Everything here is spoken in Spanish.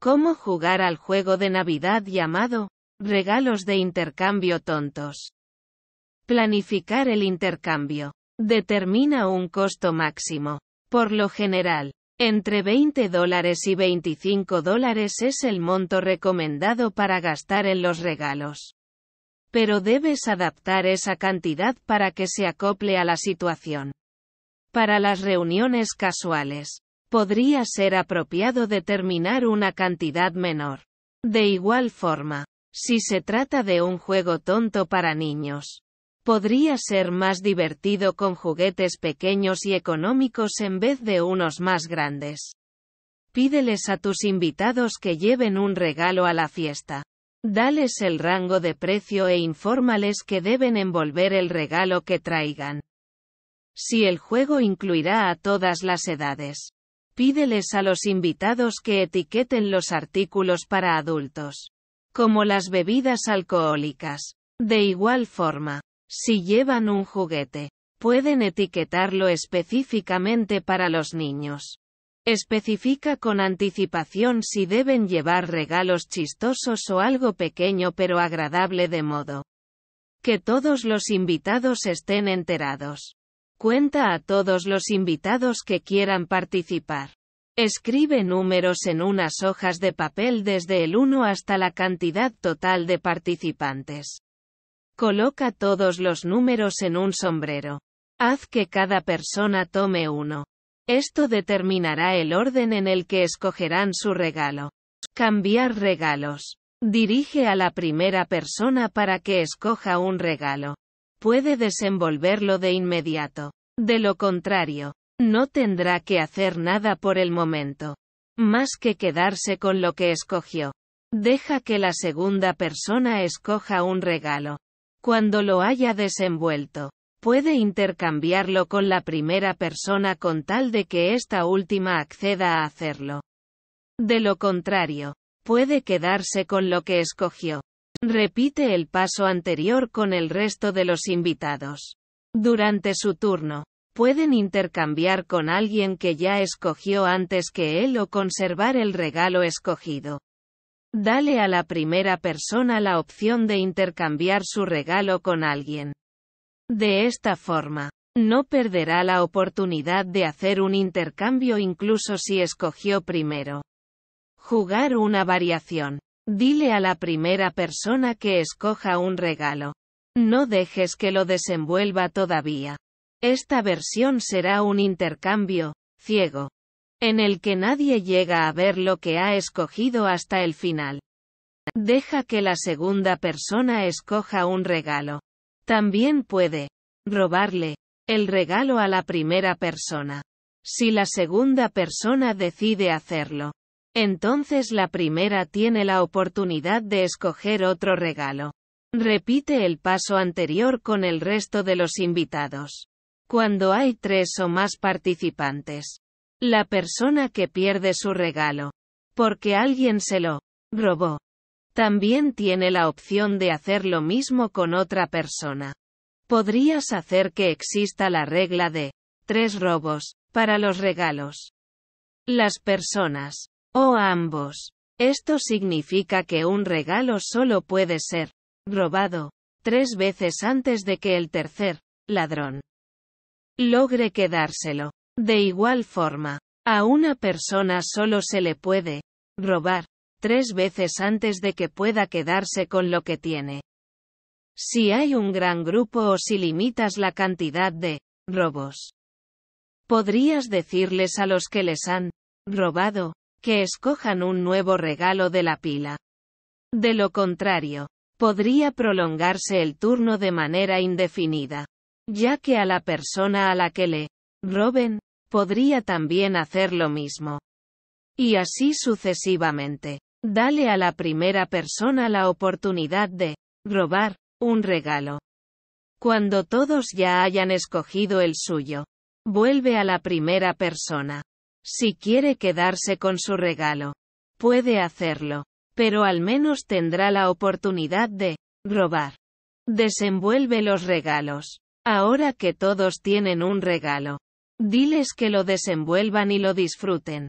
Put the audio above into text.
¿Cómo jugar al juego de Navidad llamado regalos de intercambio tontos? Planificar el intercambio. Determina un costo máximo. Por lo general, entre 20 dólares y 25 dólares es el monto recomendado para gastar en los regalos. Pero debes adaptar esa cantidad para que se acople a la situación. Para las reuniones casuales, podría ser apropiado determinar una cantidad menor. De igual forma, si se trata de un juego tonto para niños, podría ser más divertido con juguetes pequeños y económicos en vez de unos más grandes. Pídeles a tus invitados que lleven un regalo a la fiesta. Dales el rango de precio e infórmales que deben envolver el regalo que traigan. Si el juego incluirá a todas las edades. Pídeles a los invitados que etiqueten los artículos para adultos, como las bebidas alcohólicas. De igual forma, si llevan un juguete, pueden etiquetarlo específicamente para los niños. Especifica con anticipación si deben llevar regalos chistosos o algo pequeño pero agradable de modo que todos los invitados estén enterados. Cuenta a todos los invitados que quieran participar. Escribe números en unas hojas de papel desde el 1 hasta la cantidad total de participantes. Coloca todos los números en un sombrero. Haz que cada persona tome uno. Esto determinará el orden en el que escogerán su regalo. Cambiar regalos. Dirige a la primera persona para que escoja un regalo puede desenvolverlo de inmediato. De lo contrario, no tendrá que hacer nada por el momento. Más que quedarse con lo que escogió. Deja que la segunda persona escoja un regalo. Cuando lo haya desenvuelto, puede intercambiarlo con la primera persona con tal de que esta última acceda a hacerlo. De lo contrario, puede quedarse con lo que escogió. Repite el paso anterior con el resto de los invitados. Durante su turno, pueden intercambiar con alguien que ya escogió antes que él o conservar el regalo escogido. Dale a la primera persona la opción de intercambiar su regalo con alguien. De esta forma, no perderá la oportunidad de hacer un intercambio incluso si escogió primero. Jugar una variación. Dile a la primera persona que escoja un regalo. No dejes que lo desenvuelva todavía. Esta versión será un intercambio, ciego, en el que nadie llega a ver lo que ha escogido hasta el final. Deja que la segunda persona escoja un regalo. También puede robarle el regalo a la primera persona. Si la segunda persona decide hacerlo. Entonces la primera tiene la oportunidad de escoger otro regalo. Repite el paso anterior con el resto de los invitados. Cuando hay tres o más participantes, la persona que pierde su regalo, porque alguien se lo robó, también tiene la opción de hacer lo mismo con otra persona. Podrías hacer que exista la regla de tres robos para los regalos. Las personas o ambos. Esto significa que un regalo solo puede ser robado tres veces antes de que el tercer ladrón logre quedárselo. De igual forma, a una persona solo se le puede robar tres veces antes de que pueda quedarse con lo que tiene. Si hay un gran grupo o si limitas la cantidad de robos, podrías decirles a los que les han robado, que escojan un nuevo regalo de la pila. De lo contrario, podría prolongarse el turno de manera indefinida, ya que a la persona a la que le roben, podría también hacer lo mismo. Y así sucesivamente. Dale a la primera persona la oportunidad de robar un regalo. Cuando todos ya hayan escogido el suyo, vuelve a la primera persona. Si quiere quedarse con su regalo, puede hacerlo, pero al menos tendrá la oportunidad de robar. Desenvuelve los regalos. Ahora que todos tienen un regalo, diles que lo desenvuelvan y lo disfruten.